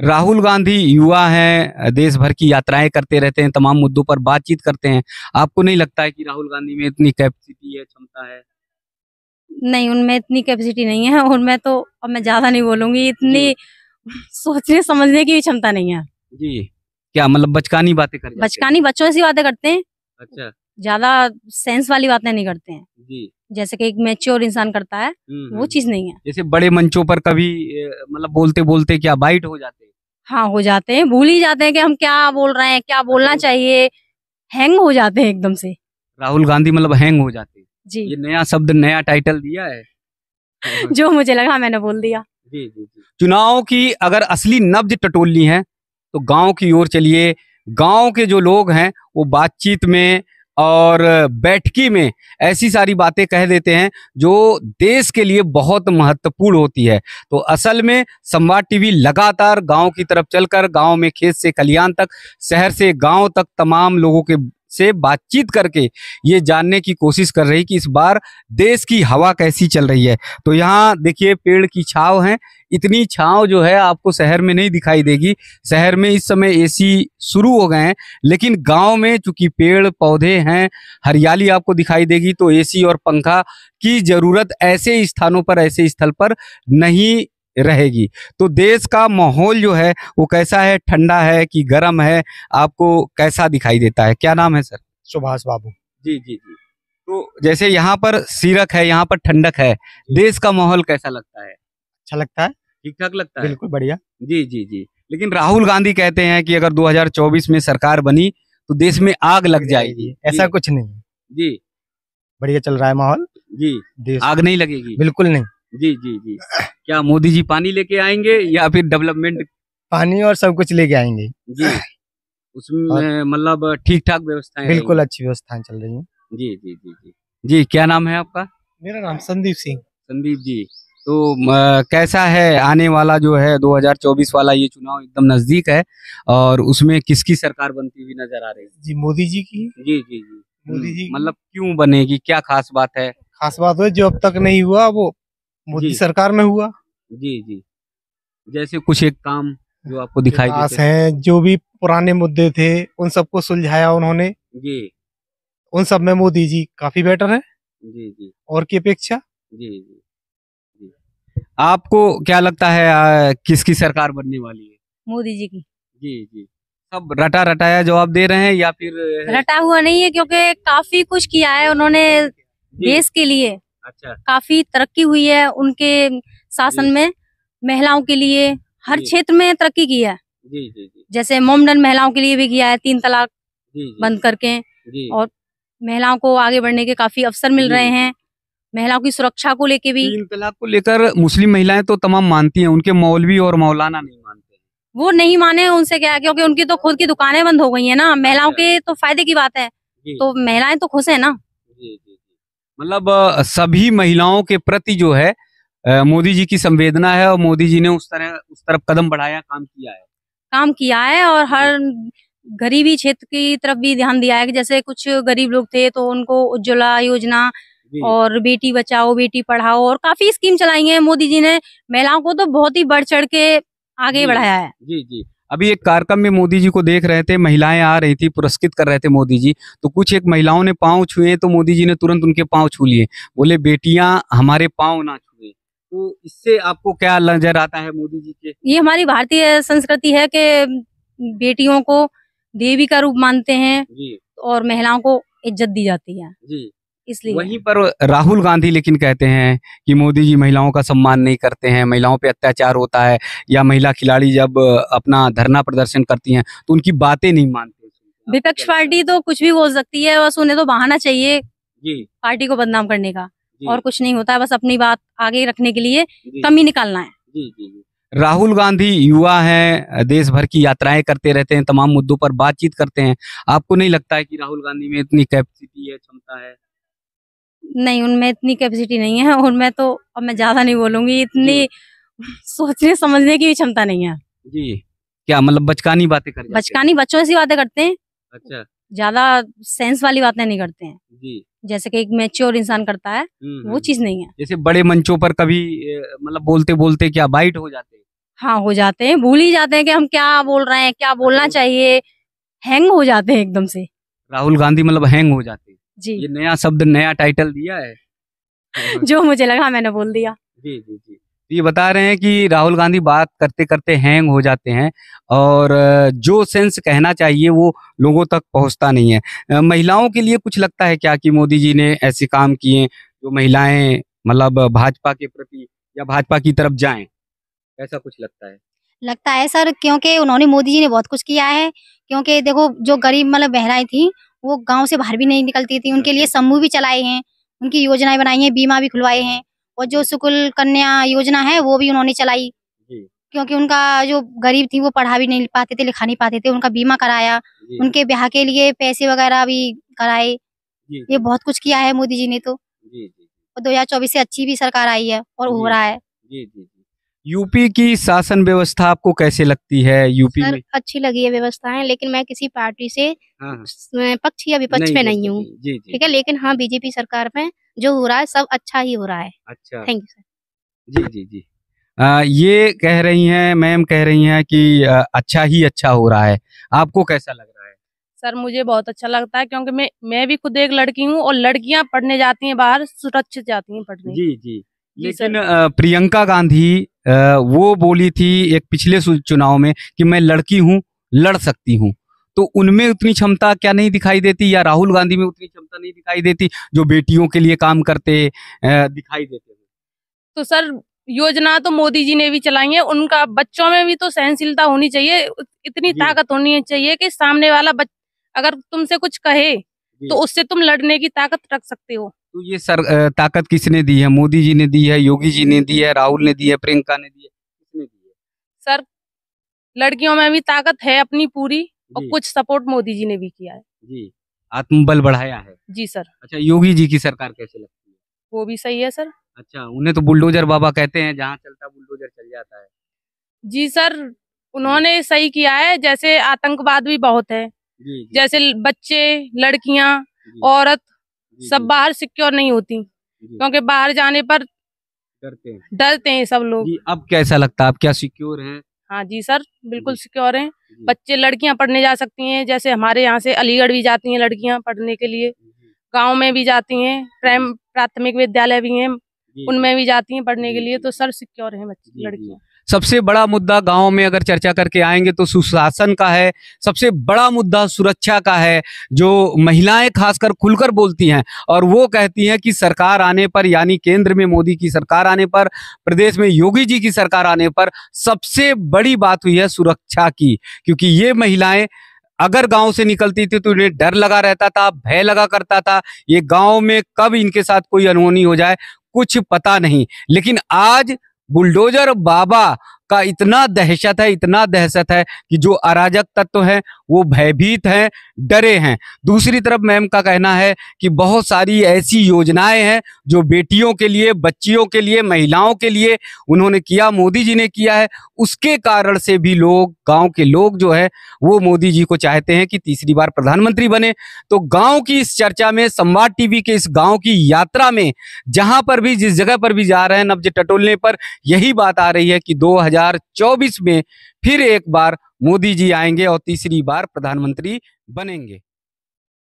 राहुल गांधी युवा हैं देश भर की यात्राएं करते रहते हैं तमाम मुद्दों पर बातचीत करते हैं आपको नहीं लगता है कि राहुल गांधी में इतनी कैपेसिटी है क्षमता है नहीं उनमें इतनी कैपेसिटी नहीं है उनमें तो अब मैं ज्यादा नहीं बोलूंगी इतनी सोचने समझने की भी क्षमता नहीं है जी क्या मतलब बचकानी बातें करते बचकानी बच्चों ऐसी बातें करते हैं अच्छा ज्यादा सेंस वाली बातें नहीं करते हैं जी जैसे कि एक मेच्योर इंसान करता है हम्म, वो हम्म। चीज नहीं है जैसे बड़े मंचों पर कभी मतलब बोलते बोलते क्या बाइट हो जाते हाँ हो जाते हैं भूल ही जाते हैं कि हम क्या बोल रहे हैं क्या बोलना चाहिए हैंग हो जाते हैं एकदम से राहुल गांधी मतलब हैंग हो जाते हैं जी ये नया शब्द नया टाइटल दिया है जो मुझे लगा मैंने बोल दिया जी जी जी चुनाव की अगर असली नब्ज टटोलनी है तो गांव की ओर चलिए गांव के जो लोग हैं वो बातचीत में और बैठकी में ऐसी सारी बातें कह देते हैं जो देश के लिए बहुत महत्वपूर्ण होती है तो असल में संवाद टीवी लगातार गांव की तरफ चलकर गांव में खेत से कल्याण तक शहर से गांव तक तमाम लोगों के से बातचीत करके ये जानने की कोशिश कर रही कि इस बार देश की हवा कैसी चल रही है तो यहाँ देखिए पेड़ की छाव है इतनी छांव जो है आपको शहर में नहीं दिखाई देगी शहर में इस समय एसी शुरू हो गए हैं लेकिन गांव में चूंकि पेड़ पौधे हैं हरियाली आपको दिखाई देगी तो एसी और पंखा की जरूरत ऐसे स्थानों पर ऐसे स्थल पर नहीं रहेगी तो देश का माहौल जो है वो कैसा है ठंडा है कि गर्म है आपको कैसा दिखाई देता है क्या नाम है सर सुभाष बाबू जी जी जी तो जैसे यहाँ पर सीरक है यहाँ पर ठंडक है देश का माहौल कैसा लगता है अच्छा लगता है ठीक ठाक लगता है बिल्कुल बढ़िया जी जी जी लेकिन राहुल गांधी कहते हैं कि अगर 2024 में सरकार बनी तो देश में आग लग जाएगी ऐसा कुछ नहीं जी बढ़िया चल रहा है माहौल जी आग नहीं लगेगी बिल्कुल नहीं जी जी जी क्या मोदी जी पानी लेके आएंगे या फिर डेवलपमेंट पानी और सब कुछ लेके आएंगे जी उसमें मतलब ठीक ठाक व्यवस्थाएं बिल्कुल अच्छी व्यवस्थाएं चल रही है जी जी जी जी जी क्या नाम है आपका मेरा नाम संदीप सिंह संदीप जी तो आ, कैसा है आने वाला जो है 2024 वाला ये चुनाव एकदम नजदीक है और उसमें किसकी सरकार बनती हुई नजर आ रही है जी मोदी जी की जी जी जी मोदी जी मतलब क्यों बनेगी क्या खास बात है खास बात है जो अब तक नहीं हुआ वो मोदी सरकार में हुआ जी जी जैसे कुछ एक काम जो आपको दिखाई खास है जो भी पुराने मुद्दे थे उन सबको सुलझाया उन्होंने जी उन सब में मोदी जी काफी बेटर है जी जी और की अपेक्षा जी जी आपको क्या लगता है किसकी सरकार बनने वाली है मोदी जी की जी जी सब रटा रटाया जवाब दे रहे हैं या फिर रटा हुआ नहीं है क्योंकि काफी कुछ किया है उन्होंने देश के लिए अच्छा काफी तरक्की हुई है उनके शासन में महिलाओं के लिए हर क्षेत्र में तरक्की की है जी जी जी जैसे मोमडन महिलाओं के लिए भी किया है तीन तलाक बंद करके और महिलाओं को आगे बढ़ने के काफी अवसर मिल रहे हैं महिलाओं की सुरक्षा को लेके भी तीन तलाक को लेकर मुस्लिम महिलाएं तो तमाम मानती हैं उनके मौलवी और मौलाना नहीं मानते वो नहीं माने उनसे क्या क्योंकि उनकी तो खुद की दुकानें बंद हो गई है ना महिलाओं के तो फायदे की बात है तो महिलाएं तो खुश है ना मतलब सभी महिलाओं के प्रति जो है मोदी जी की संवेदना है और मोदी जी ने उस तरह उस तरफ कदम बढ़ाया काम किया है काम किया है और हर गरीबी क्षेत्र की तरफ भी ध्यान दिया है कि जैसे कुछ गरीब लोग थे तो उनको उज्ज्वला योजना और बेटी बचाओ बेटी पढ़ाओ और काफी स्कीम चलाई है मोदी जी ने महिलाओं को तो बहुत ही बढ़ चढ़ के आगे बढ़ाया है जी जी अभी एक कार्यक्रम में मोदी जी को देख रहे थे महिलाएं आ रही थी पुरस्कृत कर रहे थे मोदी जी तो कुछ एक महिलाओं ने पाँव छुए तो मोदी जी ने तुरंत उनके पाँव छू लिए बोले बेटियां हमारे पाँव ना छुए तो इससे आपको क्या नजर आता है मोदी जी के ये हमारी भारतीय संस्कृति है कि बेटियों को देवी का रूप मानते हैं और महिलाओं को इज्जत दी जाती है जी इसलिए वहीं पर राहुल गांधी लेकिन कहते हैं कि मोदी जी महिलाओं का सम्मान नहीं करते हैं महिलाओं पे अत्याचार होता है या महिला खिलाड़ी जब अपना धरना प्रदर्शन करती हैं तो उनकी बातें नहीं मानते विपक्ष पार्टी तो कुछ भी बोल सकती है बस उन्हें तो बहाना चाहिए पार्टी को बदनाम करने का और कुछ नहीं होता है बस अपनी बात आगे रखने के लिए कमी निकालना है राहुल गांधी युवा हैं देश भर की यात्राएं करते रहते हैं तमाम मुद्दों पर बातचीत करते हैं आपको नहीं लगता है कि राहुल गांधी में इतनी कैपेसिटी है क्षमता है नहीं उनमें इतनी कैपेसिटी नहीं है उनमें तो अब मैं ज्यादा नहीं बोलूंगी इतनी सोचने समझने की भी क्षमता नहीं है जी क्या मतलब बचकानी बातें करते बचकानी बच्चों ऐसी बातें करते हैं अच्छा ज्यादा सेंस वाली बातें नहीं करते हैं जी जैसे कि एक मेच्योर इंसान करता है हम्म, वो हम्म। चीज नहीं है जैसे बड़े मंचों पर कभी मतलब बोलते बोलते क्या बाइट हो जाते हैं हाँ हो जाते हैं भूल ही जाते हैं कि हम क्या बोल रहे हैं क्या बोलना अच्छा। चाहिए हैंग हो जाते हैं एकदम से राहुल गांधी मतलब हैंग हो जाते हैं जी ये नया शब्द नया टाइटल दिया है जो मुझे लगा मैंने बोल दिया जी जी जी तो ये बता रहे हैं कि राहुल गांधी बात करते करते हैंग हो जाते हैं और जो सेंस कहना चाहिए वो लोगों तक पहुंचता नहीं है महिलाओं के लिए कुछ लगता है क्या कि मोदी जी ने ऐसे काम किए जो महिलाएं मतलब भाजपा के प्रति या भाजपा की तरफ जाएं ऐसा कुछ लगता है लगता है सर क्योंकि उन्होंने मोदी जी ने बहुत कुछ किया है क्योंकि देखो जो गरीब मतलब बहराएं थी वो गांव से बाहर भी नहीं निकलती थी उनके लिए समूह भी चलाए हैं उनकी योजनाएं बनाई हैं बीमा भी खुलवाए हैं और जो सुकुल कन्या योजना है वो भी उन्होंने चलाई क्योंकि उनका जो गरीब थी वो पढ़ा भी नहीं पाते थे लिखा नहीं पाते थे उनका बीमा कराया उनके ब्याह के लिए पैसे वगैरह भी कराए ये बहुत कुछ किया है मोदी जी ने तो दो हजार चौबीस से अच्छी भी सरकार आई है और हो रहा है जी जी यूपी की शासन व्यवस्था आपको कैसे लगती है यूपी सर, में अच्छी लगी है व्यवस्थाएं लेकिन मैं किसी पार्टी से हाँ।, हाँ। पक्ष या विपक्ष में नहीं हूँ ठीक है लेकिन हाँ बीजेपी सरकार में जो हो रहा है सब अच्छा ही हो रहा है अच्छा थैंक यू सर जी जी जी आ, ये कह रही हैं मैम कह रही हैं कि आ, अच्छा ही अच्छा हो रहा है आपको कैसा लग रहा है सर मुझे बहुत अच्छा लगता है क्योंकि मैं मैं भी खुद एक लड़की हूँ और लड़कियाँ पढ़ने जाती हैं बाहर सुरक्षित जाती हैं पढ़ने जी जी लेकिन प्रियंका गांधी वो बोली थी एक पिछले चुनाव में कि मैं लड़की हूँ लड़ सकती हूँ तो उनमें उतनी क्षमता क्या नहीं दिखाई देती या राहुल गांधी में उतनी क्षमता नहीं दिखाई देती जो बेटियों के लिए काम करते दिखाई देते तो सर योजना तो मोदी जी ने भी चलाई है उनका बच्चों में भी तो सहनशीलता होनी चाहिए इतनी ताकत होनी चाहिए कि सामने वाला बच, अगर तुमसे कुछ कहे तो उससे तुम लड़ने की ताकत रख सकते हो तो ये सर ताकत किसने दी है मोदी जी ने दी है योगी जी ने दी है राहुल ने दी है प्रियंका ने दी है किसने दी है सर लड़कियों में भी ताकत है अपनी पूरी और कुछ सपोर्ट मोदी जी ने भी किया है जी आत्मबल बढ़ाया है जी सर अच्छा योगी जी की सरकार कैसे लगती है वो भी सही है सर अच्छा उन्हें तो बुलडोजर बाबा कहते हैं जहाँ चलता बुलडोजर चल जाता है जी सर उन्होंने सही किया है जैसे आतंकवाद भी बहुत है जी, जी। जैसे बच्चे लड़कियां औरत सब बाहर सिक्योर नहीं होती क्योंकि बाहर जाने पर डरते हैं डरते हैं सब लोग अब कैसा लगता है आप क्या सिक्योर हैं हाँ जी सर बिल्कुल सिक्योर हैं बच्चे लड़कियां पढ़ने जा सकती हैं जैसे हमारे यहाँ से अलीगढ़ भी जाती हैं लड़कियां पढ़ने के लिए गांव में भी जाती हैं प्राथमिक विद्यालय भी हैं उनमें भी जाती हैं पढ़ने के लिए तो सर सिक्योर हैं लड़कियाँ सबसे बड़ा मुद्दा गाँव में अगर चर्चा करके आएंगे तो सुशासन का है सबसे बड़ा मुद्दा सुरक्षा का है जो महिलाएं खासकर खुलकर बोलती हैं और वो कहती हैं कि सरकार आने पर यानी केंद्र में मोदी की सरकार आने पर प्रदेश में योगी जी की सरकार आने पर सबसे बड़ी बात हुई है सुरक्षा की क्योंकि ये महिलाएं अगर गांव से निकलती थी तो इन्हें डर लगा रहता था भय लगा करता था ये गांव में कब इनके साथ कोई अनहोनी हो जाए कुछ पता नहीं लेकिन आज बुलडोजर बाबा का इतना दहशत है इतना दहशत है कि जो अराजक तत्व हैं वो भयभीत हैं डरे हैं दूसरी तरफ मैम का कहना है कि बहुत सारी ऐसी योजनाएं हैं जो बेटियों के लिए बच्चियों के लिए महिलाओं के लिए उन्होंने किया मोदी जी ने किया है उसके कारण से भी लोग गांव के लोग जो है वो मोदी जी को चाहते हैं कि तीसरी बार प्रधानमंत्री बने तो गाँव की इस चर्चा में संवाद टीवी के इस गाँव की यात्रा में जहां पर भी जिस जगह पर भी जा रहे हैं नब्ज टटोलने पर यही बात आ रही है कि दो हजार 2024 में फिर एक बार मोदी जी आएंगे और तीसरी बार प्रधानमंत्री बनेंगे